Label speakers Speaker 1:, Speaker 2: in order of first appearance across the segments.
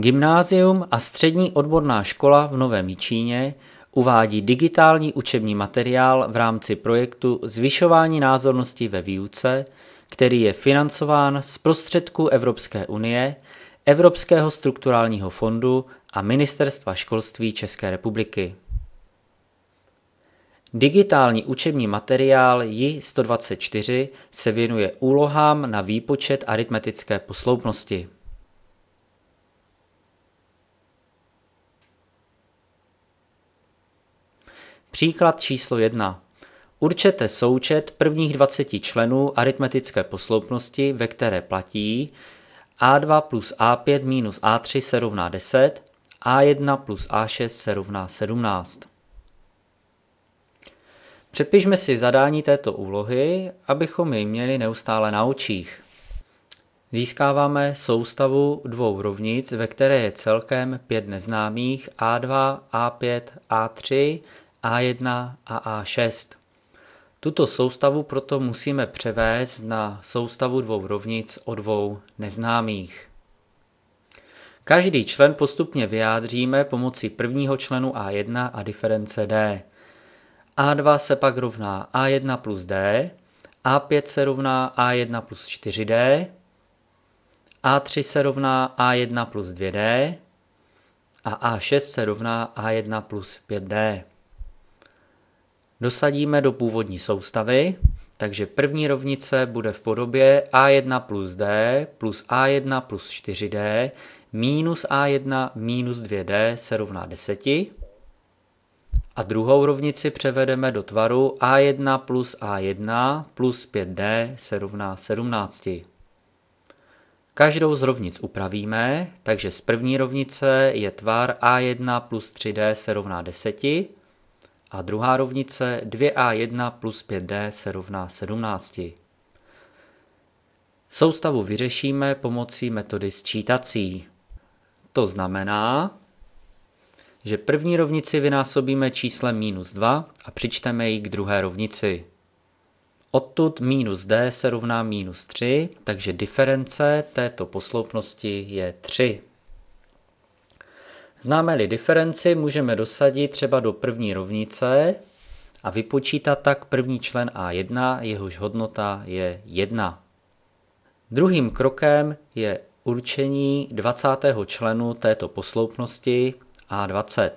Speaker 1: Gymnázium a střední odborná škola v Novém Jičíně uvádí digitální učební materiál v rámci projektu Zvyšování názornosti ve výuce, který je financován z prostředků Evropské unie, Evropského strukturálního fondu a Ministerstva školství České republiky. Digitální učební materiál JI 124 se věnuje úlohám na výpočet aritmetické posloupnosti. Příklad číslo 1. Určete součet prvních 20 členů aritmetické posloupnosti, ve které platí A2 plus A5 minus A3 se rovná 10, A1 plus A6 se rovná 17. Přepišme si zadání této úlohy, abychom ji měli neustále na očích. Získáváme soustavu dvou rovnic, ve které je celkem pět neznámých A2, A5, A3 a1 a A6. Tuto soustavu proto musíme převést na soustavu dvou rovnic o dvou neznámých. Každý člen postupně vyjádříme pomocí prvního členu A1 a diference D. A2 se pak rovná A1 plus D, A5 se rovná A1 plus 4D, A3 se rovná A1 plus 2D a A6 se rovná A1 plus 5D dosadíme do původní soustavy, takže první rovnice bude v podobě a1 plus d plus a1 plus 4d minus a1 minus 2d se rovná 10. A druhou rovnici převedeme do tvaru a1 plus a1 plus 5d se rovná 17. Každou z rovnic upravíme, takže z první rovnice je tvar a1 plus 3d se rovná 10 a druhá rovnice 2a1 plus 5d se rovná 17. Soustavu vyřešíme pomocí metody sčítací. To znamená, že první rovnici vynásobíme číslem minus 2 a přičteme ji k druhé rovnici. Odtud minus d se rovná minus 3, takže diference této posloupnosti je 3. Známe-li diferenci, můžeme dosadit třeba do první rovnice a vypočítat tak první člen A1, jehož hodnota je 1. Druhým krokem je určení 20. členu této posloupnosti A20.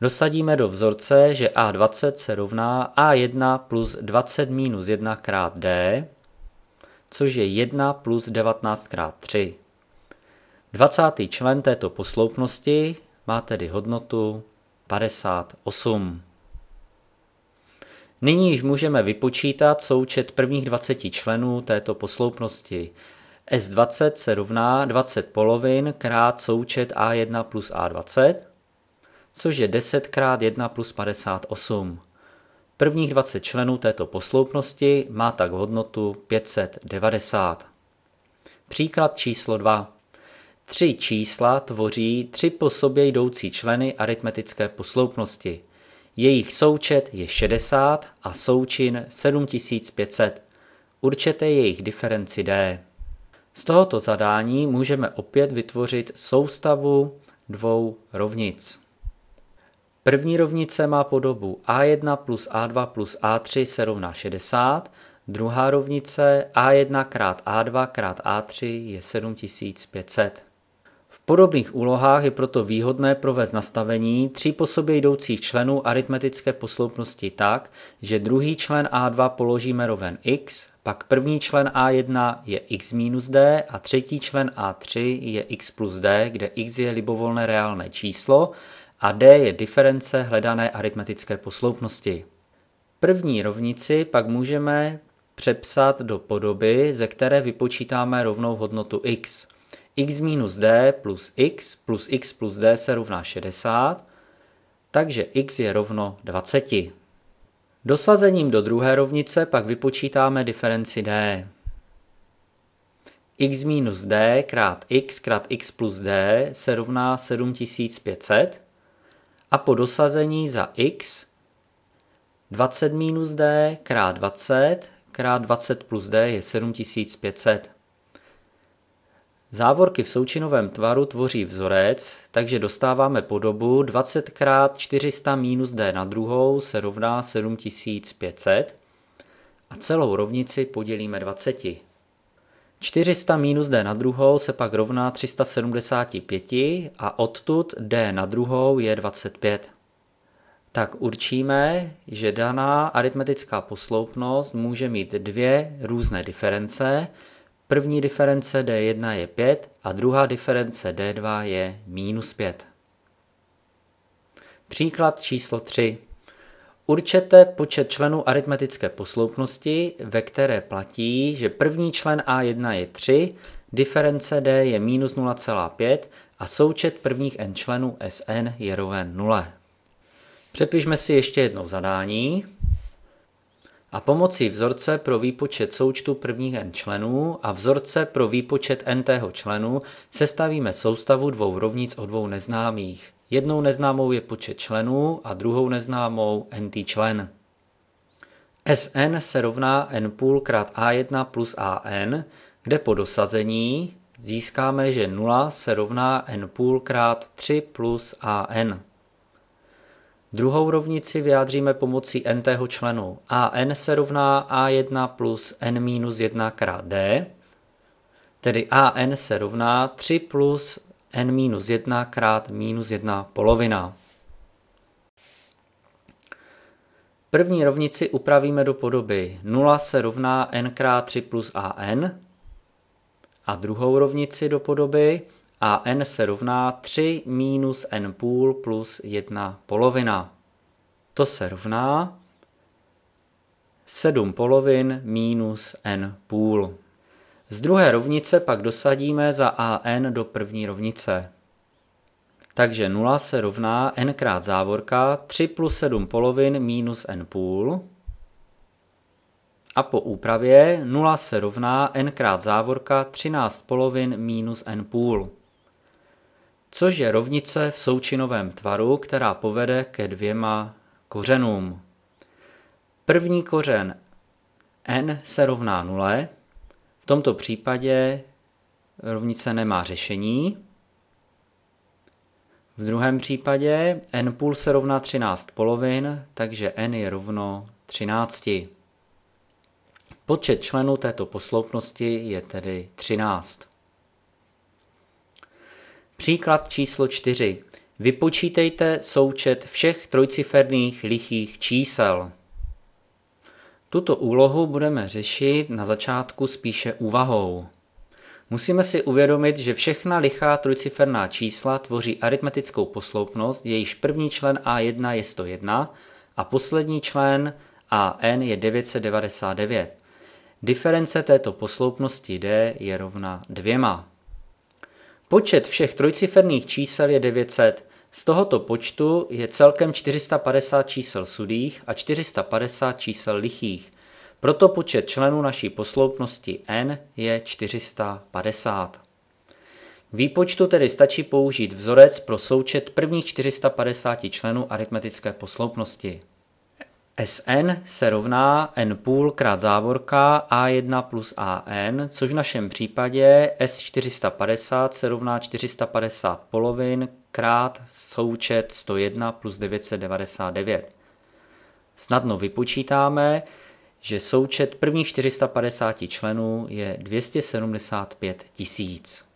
Speaker 1: Dosadíme do vzorce, že A20 se rovná A1 plus 20 minus 1 krát D, což je 1 plus 19 krát 3. 20. člen této posloupnosti má tedy hodnotu 58. Nyní již můžeme vypočítat součet prvních 20 členů této posloupnosti. S20 se rovná 20 polovin krát součet A1 plus A20, což je 10 krát 1 plus 58. Prvních 20 členů této posloupnosti má tak hodnotu 590. Příklad číslo 2. Tři čísla tvoří tři po sobě jdoucí členy aritmetické posloupnosti. Jejich součet je 60 a součin 7500. Určete jejich diferenci D. Z tohoto zadání můžeme opět vytvořit soustavu dvou rovnic. První rovnice má podobu A1 plus A2 plus A3 se rovná 60, druhá rovnice A1 krát A2 krát A3 je 7500 podobných úlohách je proto výhodné provést nastavení tří po sobě jdoucích členů aritmetické posloupnosti tak, že druhý člen A2 položíme roven x, pak první člen A1 je x minus d a třetí člen A3 je x plus d, kde x je libovolné reálné číslo a d je diference hledané aritmetické posloupnosti. První rovnici pak můžeme přepsat do podoby, ze které vypočítáme rovnou hodnotu x – x minus d plus x plus x plus d se rovná 60, takže x je rovno 20. Dosazením do druhé rovnice pak vypočítáme diferenci d. x minus d krát x krát x plus d se rovná 7500 a po dosazení za x 20 minus d krát 20 krát 20 plus d je 7500. Závorky v součinovém tvaru tvoří vzorec, takže dostáváme podobu 20 x 400 minus d na druhou se rovná 7500 a celou rovnici podělíme 20. 400 minus d na druhou se pak rovná 375 a odtud d na druhou je 25. Tak určíme, že daná aritmetická posloupnost může mít dvě různé diference, První diference D1 je 5 a druhá diference D2 je minus 5. Příklad číslo 3. Určete počet členů aritmetické posloupnosti, ve které platí, že první člen A1 je 3, diference D je minus 0,5 a součet prvních n členů Sn je roven 0. Přepišme si ještě jednou zadání a pomocí vzorce pro výpočet součtu prvních n členů a vzorce pro výpočet n-tého členu sestavíme soustavu dvou rovnic o dvou neznámých. Jednou neznámou je počet členů a druhou neznámou n-tý člen. Sn se rovná n půl krát a1 plus an, kde po dosazení získáme, že 0 se rovná n půl krát 3 plus an. Druhou rovnici vyjádříme pomocí ntho členu. a n se rovná a1 plus n minus 1 krát d, tedy a n se rovná 3 plus n minus 1 krát minus 1 polovina. První rovnici upravíme do podoby 0 se rovná n krát 3 plus a n a druhou rovnici do podoby a n se rovná 3 minus n půl plus 1 polovina. To se rovná 7 polovin minus n půl. Z druhé rovnice pak dosadíme za a n do první rovnice. Takže 0 se rovná n krát závorka 3 plus 7 polovin minus n půl. A po úpravě 0 se rovná n krát závorka 13 polovin minus n půl což je rovnice v součinovém tvaru, která povede ke dvěma kořenům. První kořen n se rovná nule, v tomto případě rovnice nemá řešení. V druhém případě n půl se rovná 13 polovin, takže n je rovno 13. Počet členů této posloupnosti je tedy 13. Příklad číslo 4. Vypočítejte součet všech trojciferných lichých čísel. Tuto úlohu budeme řešit na začátku spíše úvahou. Musíme si uvědomit, že všechna lichá trojciferná čísla tvoří aritmetickou posloupnost, jejíž první člen A1 je 101 a poslední člen AN je 999. Diference této posloupnosti D je rovna dvěma. Počet všech trojciferných čísel je 900. Z tohoto počtu je celkem 450 čísel sudých a 450 čísel lichých. Proto počet členů naší posloupnosti n je 450. K výpočtu tedy stačí použít vzorec pro součet prvních 450 členů aritmetické posloupnosti. Sn se rovná n půl krát závorka a1 plus an, což v našem případě S450 se rovná 450 polovin krát součet 101 plus 999. Snadno vypočítáme, že součet prvních 450 členů je 275 000.